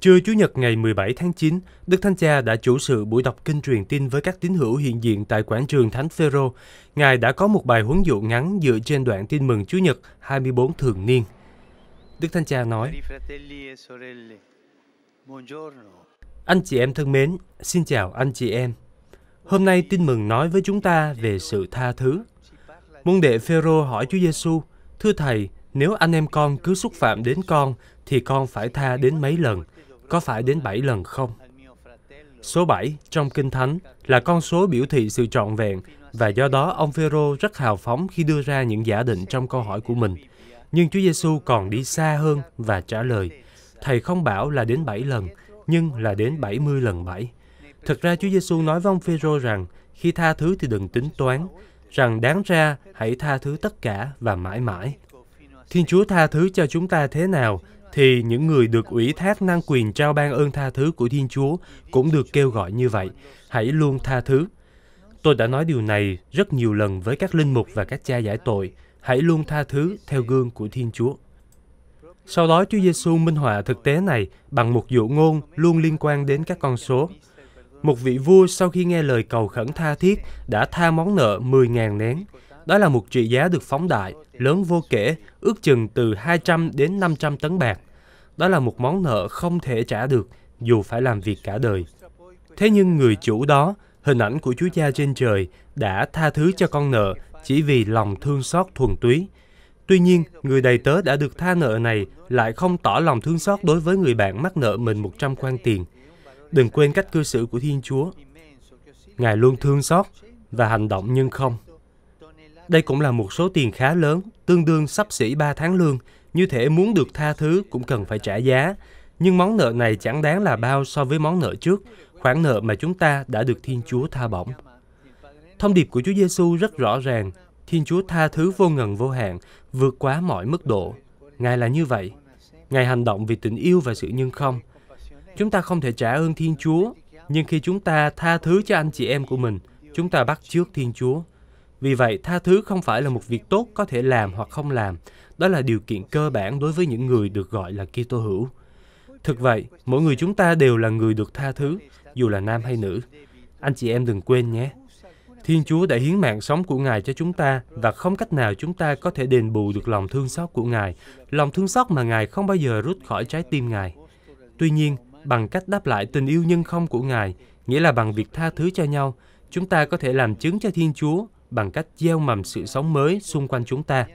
Trưa Chủ nhật ngày 17 tháng 9, Đức Thánh Cha đã chủ sự buổi đọc kinh truyền tin với các tín hữu hiện diện tại quảng trường Thánh Phêrô. Ngài đã có một bài huấn dụ ngắn dựa trên đoạn tin mừng Chủ nhật 24 thường niên. Đức Thánh Cha nói, e Anh chị em thân mến, xin chào anh chị em. Hôm nay tin mừng nói với chúng ta về sự tha thứ. Môn đệ Phêrô hỏi Chúa Giêsu, Thưa Thầy, nếu anh em con cứ xúc phạm đến con, thì con phải tha đến mấy lần? có phải đến 7 lần không? Số 7 trong Kinh Thánh là con số biểu thị sự trọn vẹn và do đó ông Phêrô rất hào phóng khi đưa ra những giả định trong câu hỏi của mình. Nhưng Chúa Giêsu còn đi xa hơn và trả lời, Thầy không bảo là đến 7 lần, nhưng là đến 70 lần 7. Thực ra Chúa Giêsu nói với ông Phêrô rằng khi tha thứ thì đừng tính toán, rằng đáng ra hãy tha thứ tất cả và mãi mãi. Thiên Chúa tha thứ cho chúng ta thế nào thì những người được ủy thác năng quyền trao ban ơn tha thứ của Thiên Chúa cũng được kêu gọi như vậy. Hãy luôn tha thứ. Tôi đã nói điều này rất nhiều lần với các linh mục và các cha giải tội. Hãy luôn tha thứ theo gương của Thiên Chúa. Sau đó Chúa Giêsu minh họa thực tế này bằng một dụ ngôn luôn liên quan đến các con số. Một vị vua sau khi nghe lời cầu khẩn tha thiết đã tha món nợ 10.000 nén. Đó là một trị giá được phóng đại, lớn vô kể, ước chừng từ 200 đến 500 tấn bạc. Đó là một món nợ không thể trả được, dù phải làm việc cả đời. Thế nhưng người chủ đó, hình ảnh của Chúa Cha trên trời, đã tha thứ cho con nợ chỉ vì lòng thương xót thuần túy. Tuy nhiên, người đầy tớ đã được tha nợ này lại không tỏ lòng thương xót đối với người bạn mắc nợ mình 100 quan tiền. Đừng quên cách cư xử của Thiên Chúa. Ngài luôn thương xót và hành động nhưng không. Đây cũng là một số tiền khá lớn, tương đương sắp xỉ 3 tháng lương, như thể muốn được tha thứ cũng cần phải trả giá. Nhưng món nợ này chẳng đáng là bao so với món nợ trước, khoản nợ mà chúng ta đã được Thiên Chúa tha bổng. Thông điệp của Chúa Giêsu rất rõ ràng, Thiên Chúa tha thứ vô ngần vô hạn, vượt quá mọi mức độ. Ngài là như vậy. Ngài hành động vì tình yêu và sự nhân không. Chúng ta không thể trả ơn Thiên Chúa, nhưng khi chúng ta tha thứ cho anh chị em của mình, chúng ta bắt trước Thiên Chúa. Vì vậy, tha thứ không phải là một việc tốt có thể làm hoặc không làm. Đó là điều kiện cơ bản đối với những người được gọi là Kitô hữu. Thực vậy, mỗi người chúng ta đều là người được tha thứ, dù là nam hay nữ. Anh chị em đừng quên nhé. Thiên Chúa đã hiến mạng sống của Ngài cho chúng ta và không cách nào chúng ta có thể đền bù được lòng thương xót của Ngài, lòng thương xót mà Ngài không bao giờ rút khỏi trái tim Ngài. Tuy nhiên, bằng cách đáp lại tình yêu nhân không của Ngài, nghĩa là bằng việc tha thứ cho nhau, chúng ta có thể làm chứng cho Thiên Chúa bằng cách gieo mầm sự sống mới xung quanh chúng ta.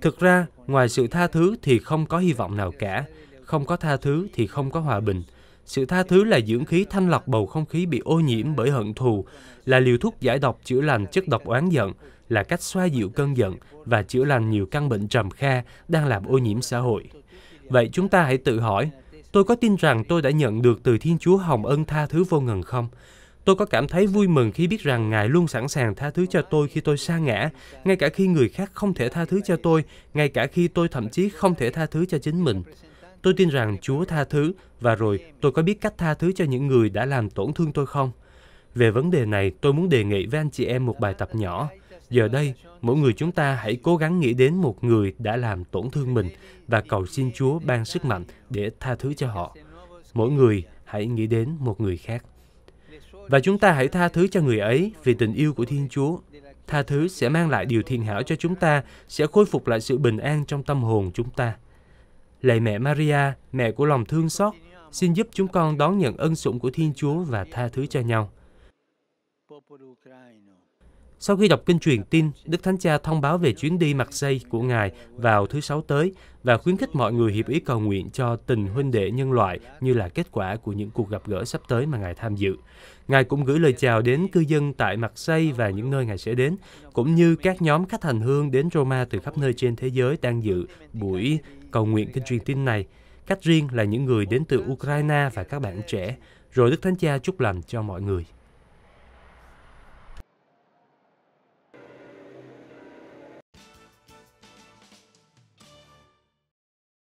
Thực ra, ngoài sự tha thứ thì không có hy vọng nào cả, không có tha thứ thì không có hòa bình. Sự tha thứ là dưỡng khí thanh lọc bầu không khí bị ô nhiễm bởi hận thù, là liều thuốc giải độc chữa lành chất độc oán giận, là cách xoa dịu cơn giận và chữa lành nhiều căn bệnh trầm kha đang làm ô nhiễm xã hội. Vậy chúng ta hãy tự hỏi, tôi có tin rằng tôi đã nhận được từ Thiên Chúa Hồng ân tha thứ vô ngần không? Tôi có cảm thấy vui mừng khi biết rằng Ngài luôn sẵn sàng tha thứ cho tôi khi tôi sa ngã, ngay cả khi người khác không thể tha thứ cho tôi, ngay cả khi tôi thậm chí không thể tha thứ cho chính mình. Tôi tin rằng Chúa tha thứ và rồi tôi có biết cách tha thứ cho những người đã làm tổn thương tôi không? Về vấn đề này, tôi muốn đề nghị với anh chị em một bài tập nhỏ. Giờ đây, mỗi người chúng ta hãy cố gắng nghĩ đến một người đã làm tổn thương mình và cầu xin Chúa ban sức mạnh để tha thứ cho họ. Mỗi người hãy nghĩ đến một người khác. Và chúng ta hãy tha thứ cho người ấy vì tình yêu của Thiên Chúa. Tha thứ sẽ mang lại điều thiện hảo cho chúng ta, sẽ khôi phục lại sự bình an trong tâm hồn chúng ta. Lạy mẹ Maria, mẹ của lòng thương xót, xin giúp chúng con đón nhận ân sủng của Thiên Chúa và tha thứ cho nhau. Sau khi đọc kinh truyền tin, Đức Thánh Cha thông báo về chuyến đi Marseille của Ngài vào thứ Sáu tới và khuyến khích mọi người hiệp ý cầu nguyện cho tình huynh đệ nhân loại như là kết quả của những cuộc gặp gỡ sắp tới mà Ngài tham dự. Ngài cũng gửi lời chào đến cư dân tại Marseille và những nơi Ngài sẽ đến, cũng như các nhóm khách hành hương đến Roma từ khắp nơi trên thế giới đang dự buổi cầu nguyện kinh truyền tin này. Cách riêng là những người đến từ Ukraine và các bạn trẻ, rồi Đức Thánh Cha chúc lành cho mọi người.